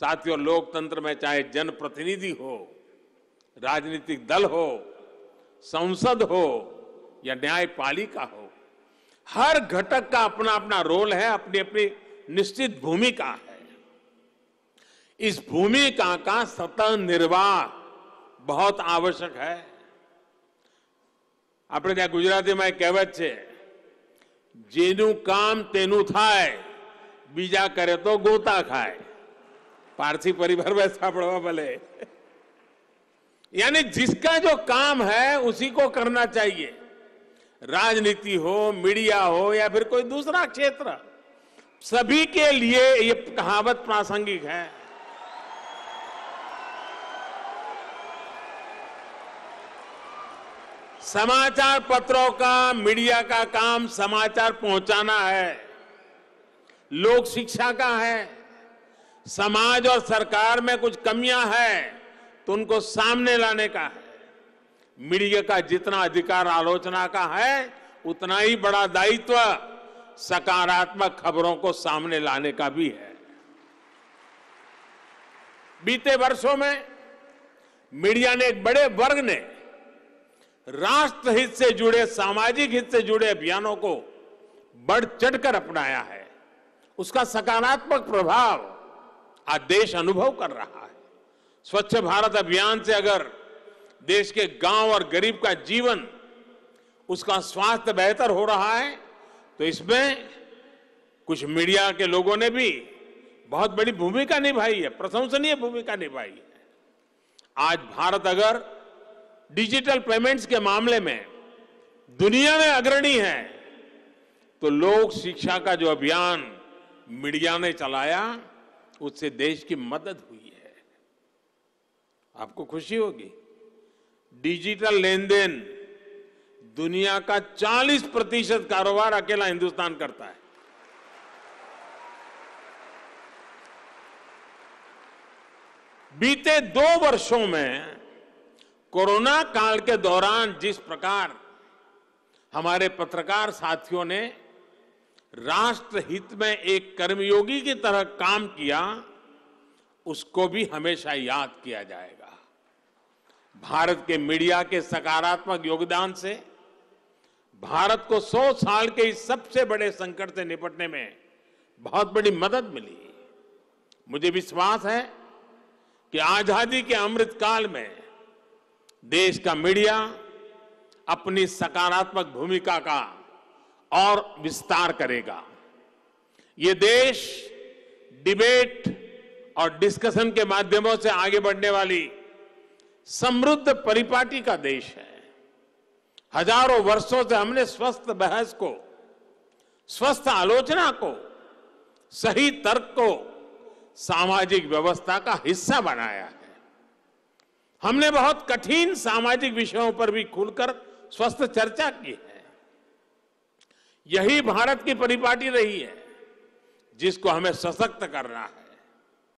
साथियों लोकतंत्र में चाहे जनप्रतिनिधि हो राजनीतिक दल हो संसद हो या न्यायपालिका हो हर घटक का अपना अपना रोल है अपनी अपनी निश्चित भूमिका है इस भूमिका का सतत निर्वाह बहुत आवश्यक है अपने क्या गुजराती में कहवत है जेनु काम तेनु थाय बीजा करे तो गोता खाए पारसी परिवार में सापड़वा भले यानी जिसका जो काम है उसी को करना चाहिए राजनीति हो मीडिया हो या फिर कोई दूसरा क्षेत्र सभी के लिए ये कहावत प्रासंगिक है समाचार पत्रों का मीडिया का काम समाचार पहुंचाना है लोक शिक्षा का है समाज और सरकार में कुछ कमियां हैं तो उनको सामने लाने का है मीडिया का जितना अधिकार आलोचना का है उतना ही बड़ा दायित्व सकारात्मक खबरों को सामने लाने का भी है बीते वर्षों में मीडिया ने एक बड़े वर्ग ने राष्ट्र हित से जुड़े सामाजिक हित से जुड़े अभियानों को बढ़ चढ़कर अपनाया है उसका सकारात्मक प्रभाव आज देश अनुभव कर रहा है स्वच्छ भारत अभियान से अगर देश के गांव और गरीब का जीवन उसका स्वास्थ्य बेहतर हो रहा है तो इसमें कुछ मीडिया के लोगों ने भी बहुत बड़ी भूमिका निभाई है प्रशंसनीय भूमिका निभाई है आज भारत अगर डिजिटल पेमेंट्स के मामले में दुनिया में अग्रणी है तो लोक शिक्षा का जो अभियान मीडिया ने चलाया उससे देश की मदद हुई है आपको खुशी होगी डिजिटल लेन देन दुनिया का 40 प्रतिशत कारोबार अकेला हिंदुस्तान करता है बीते दो वर्षों में कोरोना काल के दौरान जिस प्रकार हमारे पत्रकार साथियों ने राष्ट्र हित में एक कर्मयोगी की तरह काम किया उसको भी हमेशा याद किया जाएगा भारत के मीडिया के सकारात्मक योगदान से भारत को 100 साल के इस सबसे बड़े संकट से निपटने में बहुत बड़ी मदद मिली मुझे विश्वास है कि आजादी के अमृत काल में देश का मीडिया अपनी सकारात्मक भूमिका का और विस्तार करेगा ये देश डिबेट और डिस्कशन के माध्यमों से आगे बढ़ने वाली समृद्ध परिपाटी का देश है हजारों वर्षों से हमने स्वस्थ बहस को स्वस्थ आलोचना को सही तर्क को सामाजिक व्यवस्था का हिस्सा बनाया है हमने बहुत कठिन सामाजिक विषयों पर भी खुलकर स्वस्थ चर्चा की है यही भारत की परिपाटी रही है जिसको हमें सशक्त करना है